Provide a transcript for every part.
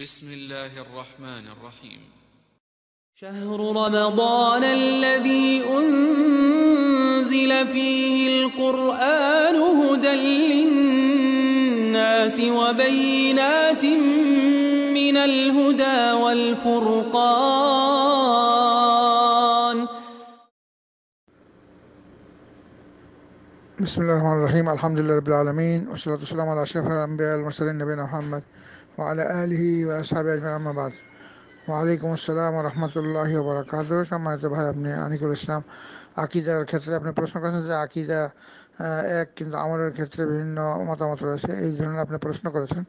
بسم الله الرحمن الرحيم شهر رمضان الذي أنزل فيه القرآن هدى للناس وبينات من الهدى والفرقان بسم الله الرحمن الرحيم الحمد لله رب العالمين والصلاة والسلام على أشرف الأنبياء والمرسلين نبينا محمد ওয়ালা আলহি ওয়াসাবে আজমাবাদ ওয়ালাইকুম আসসালাম রহমতুল্লাহ বরাকাত সম্মানিত ভাই আপনি আনিকুল ইসলাম আকিদার ক্ষেত্রে আপনি প্রশ্ন করেছেন যে আকিদা এক কিন্তু আমলের ক্ষেত্রে বিভিন্ন মতামত রয়েছে এই ধরনের আপনি প্রশ্ন করেছেন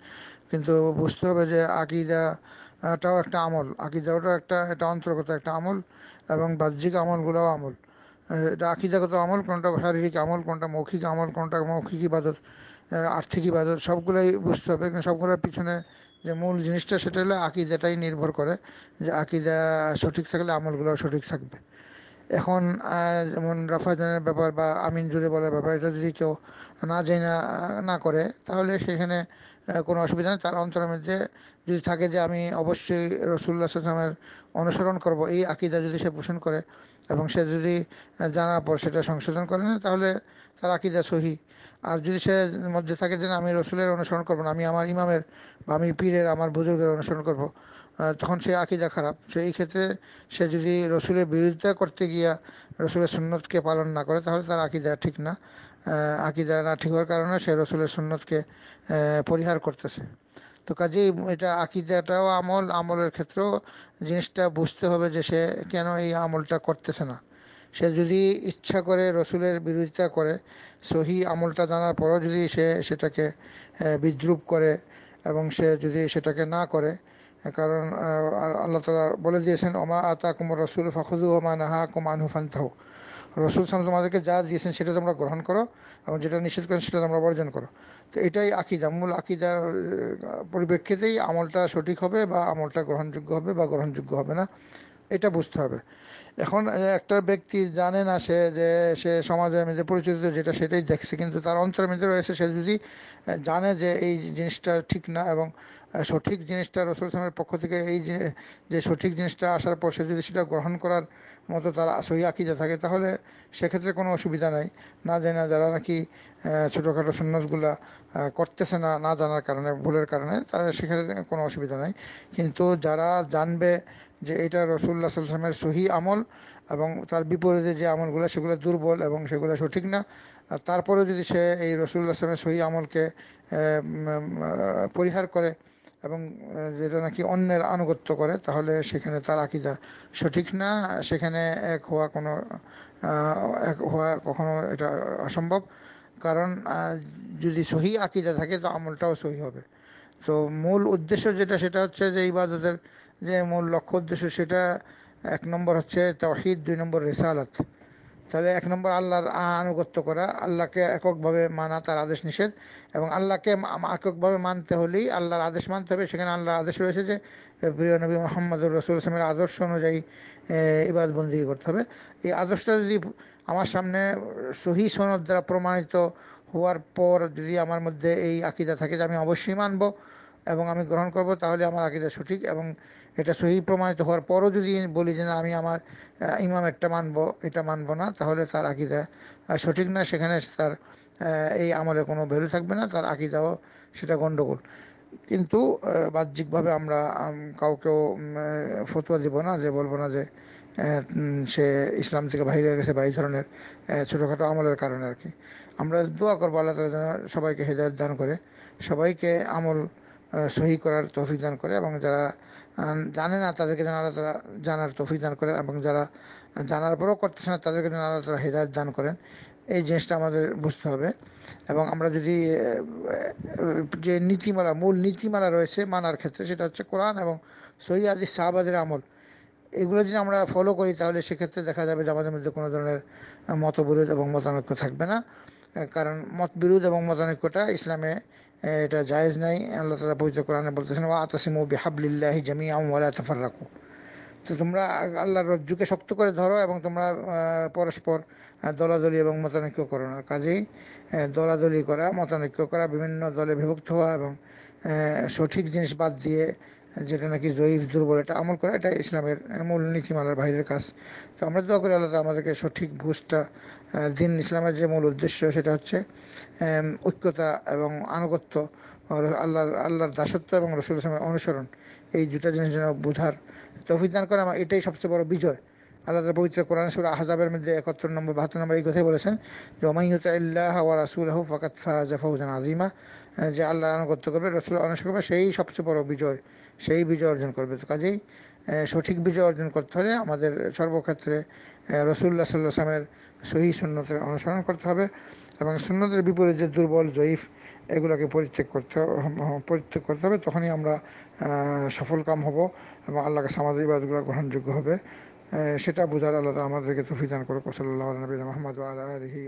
কিন্তু বুঝতে হবে যে আকিদাটাও একটা আমল আকিদাটাও একটা এটা অন্তর্গত একটা আমল এবং বাহ্যিক আমলগুলোও আমল এটা আকিদাগত আমল কোনটা শারীরিক আমল কোনটা মৌখিক আমল কোনটা মৌখিক ইবাদত আর্থিক ইবাদত সবগুলাই বুঝতে হবে সবগুলোর পিছনে যে মূল জিনিসটা সেটা হলো আকিদাটাই নির্ভর করে যে আকিদা সঠিক থাকলে আমলগুলো সঠিক থাকবে এখন যেমন রাফাজানের ব্যাপার বা আমিন জুড়ে বলার ব্যাপার এটা যদি কেউ না যাই না না করে তাহলে সেখানে কোনো অসুবিধা নেই তার অন্তরের মধ্যে যদি থাকে যে আমি অবশ্যই রসুল্লাহ সাল্লামের অনুসরণ করব এই আকিদা যদি সে পোষণ করে এবং সে যদি জানার পর সেটা সংশোধন করে না তাহলে তার আকিদা সহি আর যদি সে মধ্যে থাকে যে আমি রসুলের অনুসরণ করবো না আমি আমার ইমামের বা আমি পীরের আমার বুজুর্গের অনুসরণ করব তখন সে আকিদা খারাপ এই ক্ষেত্রে সে যদি রসুলের বিরোধিতা করতে গিয়া রসুলের সুন্নতকে পালন না করে তাহলে তার আকিদা ঠিক না আকিদা না ঠিক হওয়ার কারণে সে রসুলের সুন্নতকে পরিহার করতেছে তো কাজেই এটা আকিদাটাও আমল আমলের ক্ষেত্রেও জিনিসটা বুঝতে হবে যে সে কেন এই আমলটা করতেছে না সে যদি ইচ্ছা করে রসুলের বিরোধিতা করে সহি আমলটা জানার পরও যদি সে সেটাকে বিদ্রুপ করে এবং সে যদি সেটাকে না করে কারণ আল্লাহ তালা বলে দিয়েছেন ওমা আতা কুমার রসুল ফখুজু ওমা নাহা কুমান হুফান্তাহু রসুল সাম তোমাদেরকে যা দিয়েছেন সেটা তোমরা গ্রহণ করো এবং যেটা নিষেধ করেন সেটা তোমরা বর্জন করো তো এটাই আকিদা মূল আকিদার পরিপ্রেক্ষিতেই আমলটা সঠিক হবে বা আমলটা গ্রহণযোগ্য হবে বা গ্রহণযোগ্য হবে না এটা বুঝতে হবে এখন একটা ব্যক্তি জানে না সে যে সে সমাজের মধ্যে পরিচিত যেটা সেটাই দেখছে কিন্তু তার অন্তরের মধ্যে রয়েছে সে যদি জানে যে এই জিনিসটা ঠিক না এবং সঠিক জিনিসটা রসুল পক্ষ থেকে এই যে যে সঠিক জিনিসটা আসার পর সে যদি সেটা গ্রহণ করার মতো তার সহি আকিদা থাকে তাহলে সেক্ষেত্রে কোনো অসুবিধা নাই না জানা যারা নাকি ছোটোখাটো সন্ন্যাসগুলা করতেছে না না জানার কারণে ভুলের কারণে তাদের সেক্ষেত্রে কোনো অসুবিধা নাই কিন্তু যারা জানবে যে এটা রসুল্লাহ সাল্লামের সহি আমল এবং তার বিপরীতে যে আমলগুলো সেগুলো দুর্বল এবং সেগুলো সঠিক না তারপরেও যদি সে এই রসুল্লাহ সাল্লামের সহি আমলকে পরিহার করে এবং যেটা নাকি অন্যের আনুগত্য করে তাহলে সেখানে তার আকিদা সঠিক না সেখানে এক হওয়া কোনো এক হওয়া কখনো এটা অসম্ভব কারণ যদি সহি আকিদা থাকে তো আমলটাও সহি হবে তো মূল উদ্দেশ্য যেটা সেটা হচ্ছে যে ইবাদতের যে মূল লক্ষ্য উদ্দেশ্য সেটা এক নম্বর হচ্ছে তহিদ দুই নম্বর রেসালত তাহলে এক নম্বর আল্লাহর আনুগত্য করা আল্লাহকে এককভাবে মানা তার আদেশ নিষেধ এবং আল্লাহকে এককভাবে মানতে হলেই আল্লাহর আদেশ মানতে হবে সেখানে আল্লাহর আদেশ রয়েছে যে প্রিয় নবী মোহাম্মদুর রসুল ইসলামের আদর্শ অনুযায়ী ইবাদ বন্দি করতে হবে এই আদর্শটা যদি আমার সামনে সহি সনদ দ্বারা প্রমাণিত হওয়ার পর যদি আমার মধ্যে এই আকিদা থাকে যে আমি অবশ্যই মানব এবং আমি গ্রহণ করব তাহলে আমার আকিদা সঠিক এবং এটা সহি প্রমাণিত হওয়ার পরও যদি বলি যে না আমি আমার ইমামেরটা মানব এটা মানব না তাহলে তার আকিদা সঠিক না সেখানে তার এই আমলে কোনো ভ্যালু থাকবে না তার আকিদাও সেটা গণ্ডগোল কিন্তু বাহ্যিকভাবে আমরা কাউকেও ফতুয়া দিব না যে বলবো না যে সে ইসলাম থেকে বাইরে গেছে বা এই ধরনের ছোটোখাটো আমলের কারণে আর কি আমরা দোয়া করবো আল্লাহ তালা যেন সবাইকে হেদায়ত দান করে সবাইকে আমল সহি করার তৌফিক দান করে এবং যারা জানে না তাদেরকে যেন আল্লাহ তালা জানার তৌফিক দান করেন এবং যারা জানার পরেও করতেছে না তাদেরকে যেন আল্লাহ তালা হেদায়ত দান করেন এই জিনিসটা আমাদের বুঝতে হবে এবং আমরা যদি যে নীতিমালা মূল নীতিমালা রয়েছে মানার ক্ষেত্রে সেটা হচ্ছে কোরআন এবং সহি আদি শাহবাদের আমল এগুলো যদি আমরা ফলো করি তাহলে সেক্ষেত্রে দেখা যাবে যে আমাদের মধ্যে কোনো ধরনের মতবিরোধ এবং মতানৈক্য থাকবে না কারণ মতবিরোধ এবং মতানৈক্যটা ইসলামে এটা জায়েজ নাই আল্লাহ তালা পবিত্র কোরআনে বলতেছেন ওয়া আতাসিমু বিহাবলিল্লাহি জামিয়াম ওয়ালা তাফাররাকু তো তোমরা আল্লাহর রজ্জুকে শক্ত করে ধরো এবং তোমরা পরস্পর দলাদলি এবং মতানৈক্য করো না কাজেই দলাদলি করা মতানৈক্য করা বিভিন্ন দলে বিভক্ত হওয়া এবং সঠিক জিনিস বাদ দিয়ে যেটা নাকি জয়ীফ দুর্বল এটা আমল করা এটা ইসলামের মূল নীতিমালার বাইরের কাজ তো আমরা দোয়া করি আল্লাহ আমাদেরকে সঠিক বুঝটা দিন ইসলামের যে মূল উদ্দেশ্য সেটা হচ্ছে ঐক্যতা এবং আনুগত্য আল্লাহর আল্লাহর দাসত্ব এবং রসুল ইসলামের অনুসরণ এই দুটা জিনিস যেন বোঝার তফিদান আমার এটাই সবচেয়ে বড় বিজয় আল্লাহ তালা পবিত্র কোরআন সুর আহজাবের মধ্যে একাত্তর নম্বর বাহাত্তর নম্বর এই কথাই বলেছেন যে ওমাইউতাল্লাহ ওয়া রাসুল হু ফাকাত ফাজা ফৌজান আজিমা যে আল্লাহ আনুগত্য করবে রসুল অনুসরণ করবে সেই সবচেয়ে বড় বিজয় সেই বিজয় অর্জন করবে তো কাজেই সঠিক বিজয় অর্জন করতে হলে আমাদের সর্বক্ষেত্রে রসুল্লাহ সাল্লাহ সামের সহি সুন্নতের অনুসরণ করতে হবে এবং সুন্নতের বিপরীত যে দুর্বল জয়ীফ এগুলোকে পরিত্যাগ করতে পরিত্যাগ করতে হবে তখনই আমরা সফল সফলকাম হব এবং আল্লাহকে সামাজিক বাদগুলো গ্রহণযোগ্য হবে হ্যাঁ, সেটা বোঝার আল্লাহ আমাদেরকে তফিদান করুক সাল্লাহ নবীন মাহমদ আলহি